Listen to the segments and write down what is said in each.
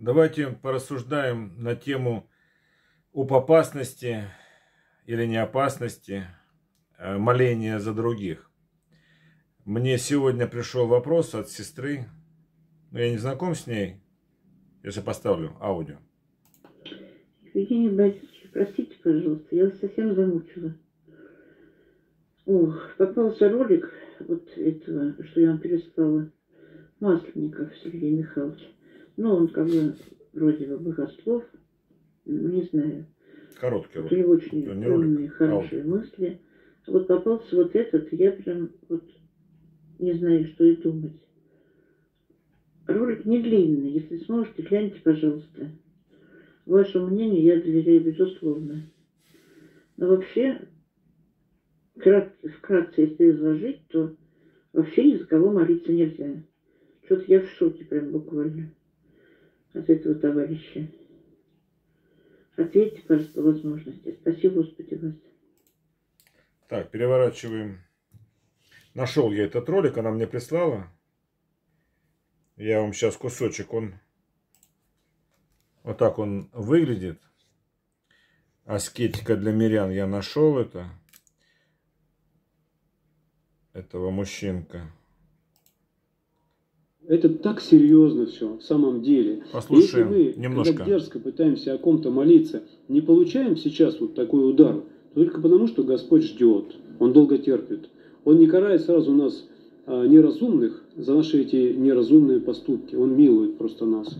Давайте порассуждаем на тему об опасности или неопасности э, моления за других. Мне сегодня пришел вопрос от сестры, но ну, я не знаком с ней, если поставлю аудио. Евгений Борисович, простите, пожалуйста, я вас совсем замучила. Ох, попался ролик вот этого, что я вам переслала, Масленников Сергей Михайлович. Ну, он как бы вроде бы богослов, ну, не знаю. Короткий ролик. Очень не умные, ролик. А хорошие а мысли. Вот попался вот этот, я прям вот не знаю, что и думать. Ролик не длинный. Если сможете, гляньте, пожалуйста. Вашему мнению я доверяю, безусловно. Но вообще, вкратце, вкратце если изложить, то вообще ни за кого молиться нельзя. Что-то я в шоке прям буквально от этого товарища. Ответьте, пожалуйста, по возможности. Спасибо, Господи, вас. Так, переворачиваем. Нашел я этот ролик, она мне прислала. Я вам сейчас кусочек, он вот так он выглядит. Аскетика для мирян я нашел это. Этого мужчинка. Это так серьезно все, в самом деле. Послушаем Если мы немножко. Когда дерзко пытаемся о ком-то молиться, не получаем сейчас вот такой удар, только потому, что Господь ждет, Он долго терпит. Он не карает сразу нас, а, неразумных, за наши эти неразумные поступки. Он милует просто нас.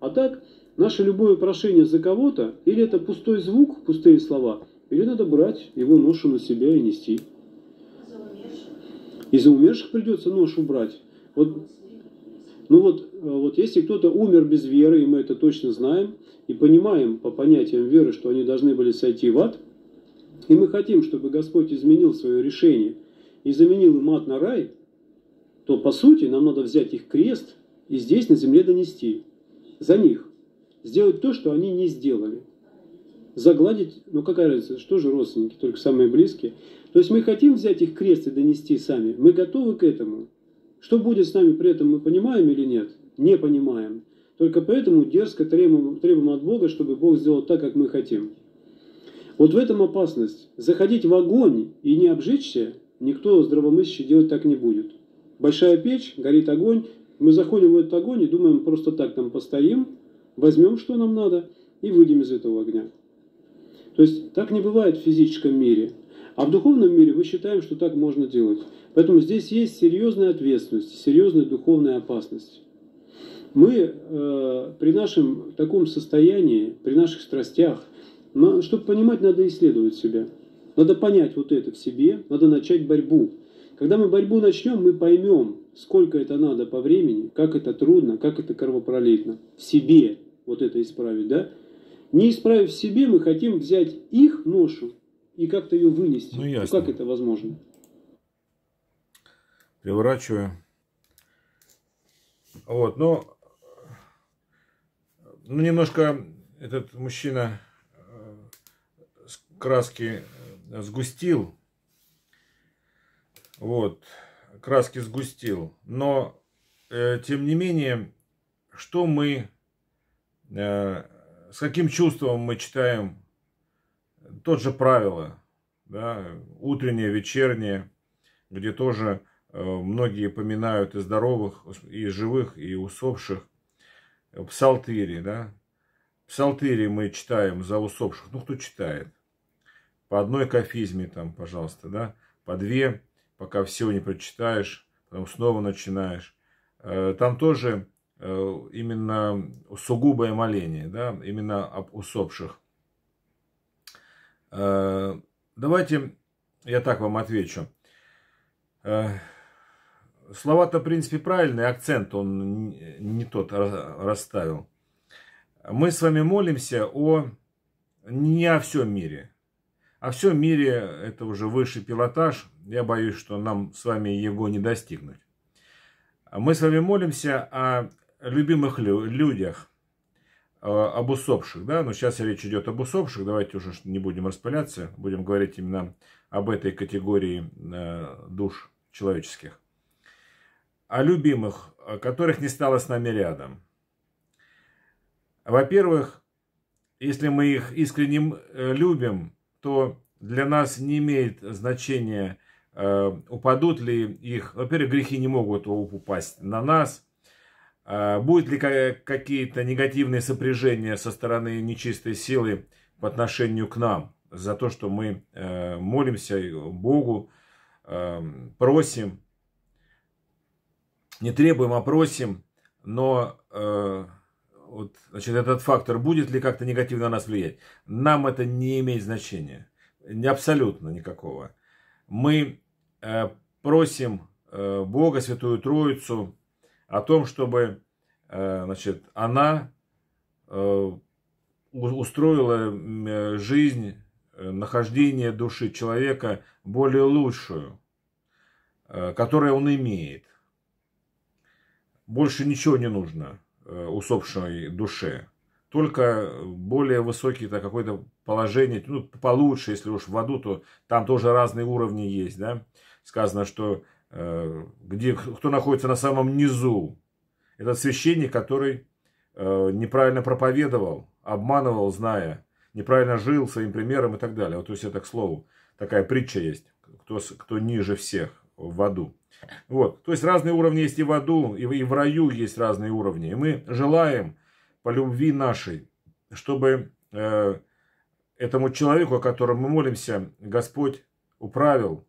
А так, наше любое прошение за кого-то, или это пустой звук, пустые слова, или надо брать его ношу на себя и нести. из за умерших придется ношу брать. Вот ну вот, э, вот если кто-то умер без веры, и мы это точно знаем, и понимаем по понятиям веры, что они должны были сойти в ад, и мы хотим, чтобы Господь изменил свое решение и заменил им ад на рай, то по сути нам надо взять их крест и здесь на земле донести за них, сделать то, что они не сделали. Загладить, ну какая разница, что же родственники, только самые близкие. То есть мы хотим взять их крест и донести сами, мы готовы к этому, что будет с нами при этом, мы понимаем или нет? Не понимаем. Только поэтому дерзко требуем, требуем от Бога, чтобы Бог сделал так, как мы хотим. Вот в этом опасность. Заходить в огонь и не обжечься, никто здравомыслящий делать так не будет. Большая печь, горит огонь, мы заходим в этот огонь и думаем, просто так там постоим, возьмем, что нам надо, и выйдем из этого огня. То есть так не бывает в физическом мире. А в духовном мире мы считаем, что так можно делать. Поэтому здесь есть серьезная ответственность, серьезная духовная опасность. Мы э, при нашем таком состоянии, при наших страстях, но, чтобы понимать, надо исследовать себя. Надо понять вот это в себе, надо начать борьбу. Когда мы борьбу начнем, мы поймем, сколько это надо по времени, как это трудно, как это кровопролитно. В себе вот это исправить, да? Не исправив в себе, мы хотим взять их ношу и как-то ее вынести. Ну, ясно. как это возможно? Переворачиваю. Вот, но ну, ну, немножко этот мужчина э, краски э, сгустил. Вот, краски сгустил. Но, э, тем не менее, что мы, э, с каким чувством мы читаем тот же правило, да, утреннее, вечернее, где тоже э, многие поминают и здоровых, и живых, и усопших. Псалтыри, да. Псалтыри мы читаем за усопших. Ну, кто читает? По одной кафизме там, пожалуйста, да. По две, пока всего не прочитаешь, потом снова начинаешь. Э, там тоже э, именно сугубое моление, да, именно об усопших. Э, давайте я так вам отвечу. Э, слова-то, в принципе, правильные, акцент он не тот расставил. Мы с вами молимся о не о всем мире. О всем мире это уже высший пилотаж. Я боюсь, что нам с вами его не достигнуть. Мы с вами молимся о любимых людях, Э, об усопших, да, но сейчас речь идет об усопших, давайте уже не будем распыляться, будем говорить именно об этой категории э, душ человеческих. О любимых, которых не стало с нами рядом. Во-первых, если мы их искренне э, любим, то для нас не имеет значения, упадут ли их, во-первых, грехи не могут упасть на нас – а, будет ли какие-то негативные сопряжения со стороны нечистой силы по отношению к нам за то, что мы э, молимся Богу, э, просим, не требуем, а просим, но э, вот, значит, этот фактор будет ли как-то негативно на нас влиять? Нам это не имеет значения, абсолютно никакого. Мы просим Бога, Святую Троицу, о том, чтобы э, значит, она э, устроила э, жизнь, нахождение души человека более лучшую, которую он имеет. Больше ничего не нужно усопшей душе. Только более высокие -то какое-то положение, ну, получше, если уж в аду, то там тоже разные уровни есть, да. Сказано, что Э, где, кто находится на самом низу. Этот священник, который э, неправильно проповедовал, обманывал, зная, неправильно жил своим примером и так далее. Вот, то есть это, к слову, такая притча есть, кто, кто ниже всех в аду. Вот, то есть разные уровни есть и в аду, и, и в раю есть разные уровни. И мы желаем по любви нашей, чтобы э, этому человеку, о котором мы молимся, Господь управил,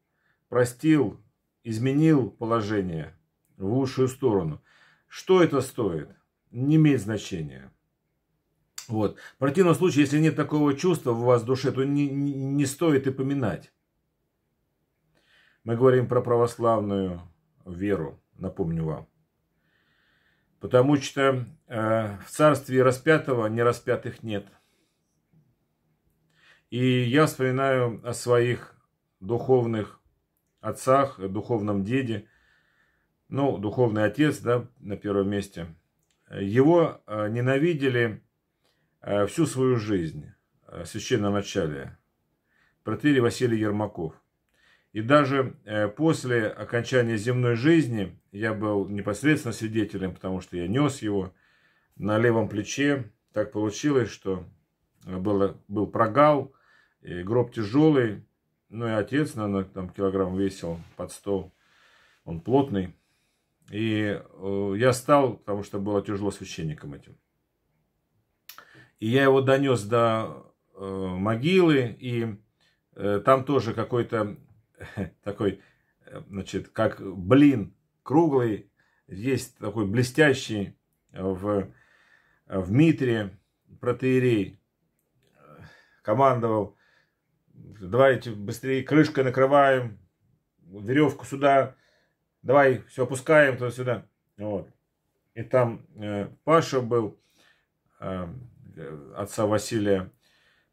простил, изменил положение в лучшую сторону. Что это стоит? Не имеет значения. Вот. В противном случае, если нет такого чувства в вас в душе, то не, не, стоит и поминать. Мы говорим про православную веру, напомню вам. Потому что э, в царстве распятого не распятых нет. И я вспоминаю о своих духовных отцах, духовном деде, ну, духовный отец, да, на первом месте. Его э, ненавидели э, всю свою жизнь, э, в священном начале, протерей Василий Ермаков. И даже после окончания земной жизни я был непосредственно свидетелем, потому что я нес его на левом плече. Так получилось, что было, был прогал, гроб тяжелый, ну и отец, наверное, там килограмм весил под 100. Он плотный. И э, я стал, потому что было тяжело священником этим. И я его донес до э, могилы. И э, там тоже какой-то такой, значит, как блин круглый. Есть такой блестящий в, в Митре протеерей командовал Давайте быстрее крышкой накрываем, веревку сюда, давай все опускаем туда-сюда. Вот. И там э, Паша был, э, отца Василия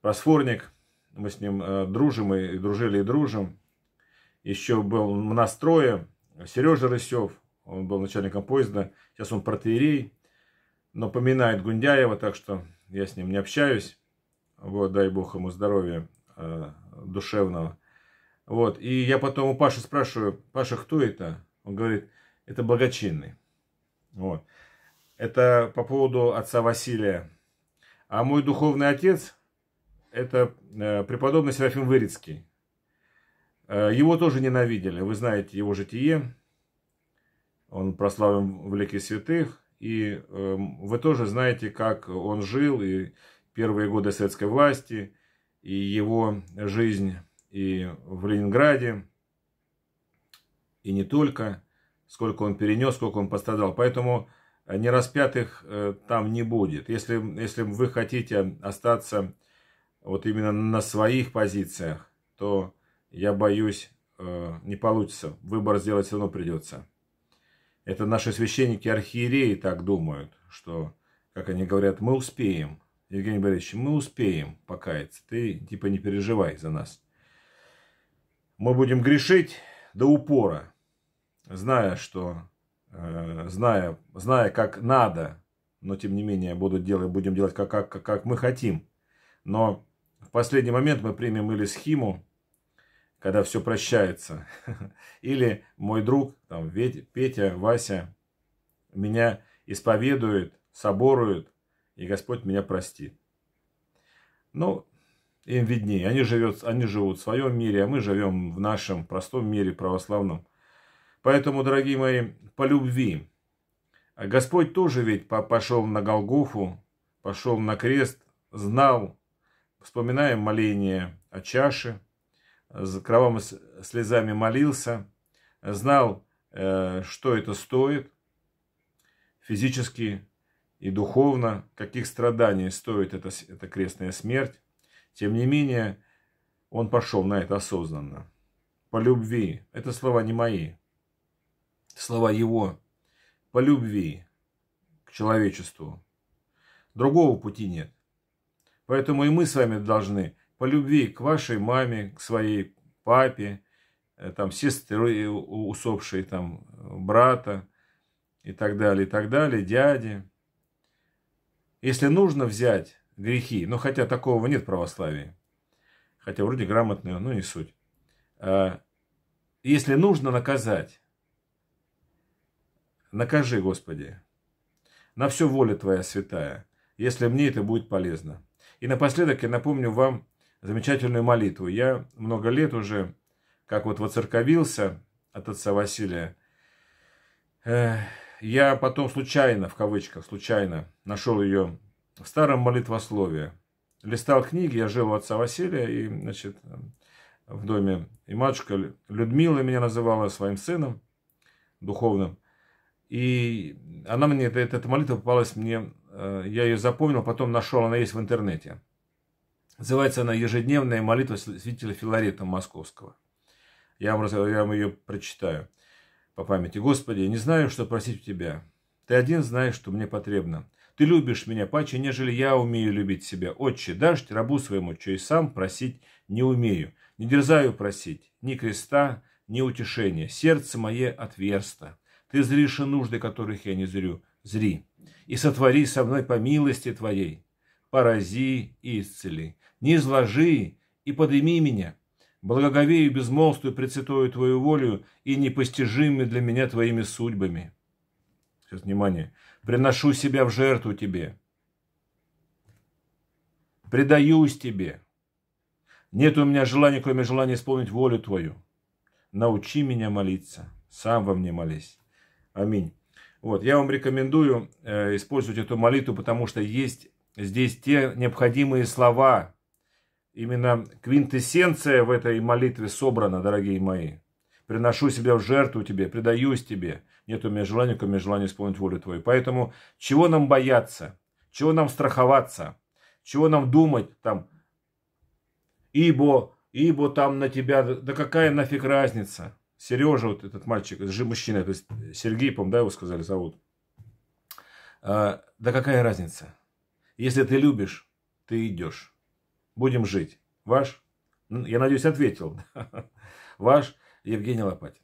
Просфорник. Мы с ним э, дружим и, и дружили, и дружим. Еще был Мностроя, Сережа Рысев, он был начальником поезда. Сейчас он протеерей, но поминает Гундяева, так что я с ним не общаюсь. Вот, дай бог ему здоровья э, душевного. Вот, и я потом у Паши спрашиваю, Паша, кто это? Он говорит, это благочинный. Вот. Это по поводу отца Василия. А мой духовный отец, это э, преподобный Серафим Вырицкий. Э, его тоже ненавидели. Вы знаете его житие. Он прославлен в Лике Святых. И э, вы тоже знаете, как он жил и первые годы советской власти – и его жизнь и в Ленинграде, и не только, сколько он перенес, сколько он пострадал. Поэтому э, не распятых э, там не будет. Если, если вы хотите остаться вот именно на своих позициях, то я боюсь, э, не получится. Выбор сделать все равно придется. Это наши священники архиереи так думают, что, как они говорят, мы успеем. Евгений Борисович, мы успеем покаяться, ты типа не переживай за нас. Мы будем грешить до упора, зная, что, э, зная, зная, как надо, но тем не менее будут делать, будем делать как, как, как мы хотим. Но в последний момент мы примем или схему, когда все прощается, или мой друг, там, Петя, Вася, меня исповедует, соборует, и Господь меня прости. Ну, им виднее. Они, живет, они живут в своем мире, а мы живем в нашем простом мире православном. Поэтому, дорогие мои, по любви. А Господь тоже ведь пошел на Голгофу, пошел на крест, знал, вспоминаем моление о чаше, с кровавыми слезами молился, знал, э, что это стоит, физически и духовно, каких страданий стоит эта, эта крестная смерть, тем не менее, он пошел на это осознанно. По любви. Это слова не мои. Слова его. По любви к человечеству. Другого пути нет. Поэтому и мы с вами должны по любви к вашей маме, к своей папе, э, там, сестры э, усопшей, там, брата и так далее, и так далее, дяди, если нужно взять грехи, но ну, хотя такого нет в православии, хотя вроде грамотные, но не суть. А, если нужно наказать, накажи, Господи, на все воля Твоя святая, если мне это будет полезно. И напоследок я напомню вам замечательную молитву. Я много лет уже, как вот воцерковился от отца Василия, э, я потом случайно, в кавычках, случайно нашел ее в старом молитвословии. Листал книги, я жил у отца Василия, и, значит, э, в доме. И матушка Людмила меня называла своим сыном духовным. И она мне, эта, эта молитва попалась мне, э, я ее запомнил, потом нашел, она есть в интернете. Называется она «Ежедневная молитва святителя Филарета Московского». Я вам, я вам ее прочитаю по памяти. «Господи, не знаю, что просить у Тебя. Ты один знаешь, что мне потребно. Ты любишь меня паче, нежели я умею любить себя. Отче, дашь рабу своему, что и сам просить не умею. Не дерзаю просить ни креста, ни утешения. Сердце мое отверсто. Ты зришь и нужды, которых я не зрю. Зри. И сотвори со мной по милости Твоей. Порази и исцели. Не изложи и подними меня» Благоговею безмолвствую прецитую Твою волю и непостижимы для меня Твоими судьбами. Сейчас, внимание. Приношу себя в жертву Тебе. Предаюсь Тебе. Нет у меня желания, кроме желания исполнить волю Твою. Научи меня молиться. Сам во мне молись. Аминь. Вот, я вам рекомендую э, использовать эту молитву, потому что есть здесь те необходимые слова, Именно квинтэссенция в этой молитве собрана, дорогие мои. Приношу себя в жертву тебе, предаюсь тебе. Нет у меня желания, кроме желания исполнить волю твою. Поэтому чего нам бояться? Чего нам страховаться? Чего нам думать там? Ибо, ибо там на тебя... Да какая нафиг разница? Сережа, вот этот мальчик, это же мужчина, то Сергей, по да, его сказали, зовут. А, да какая разница? Если ты любишь, ты идешь. Будем жить. Ваш, я надеюсь, ответил. Ваш Евгений Лопатин.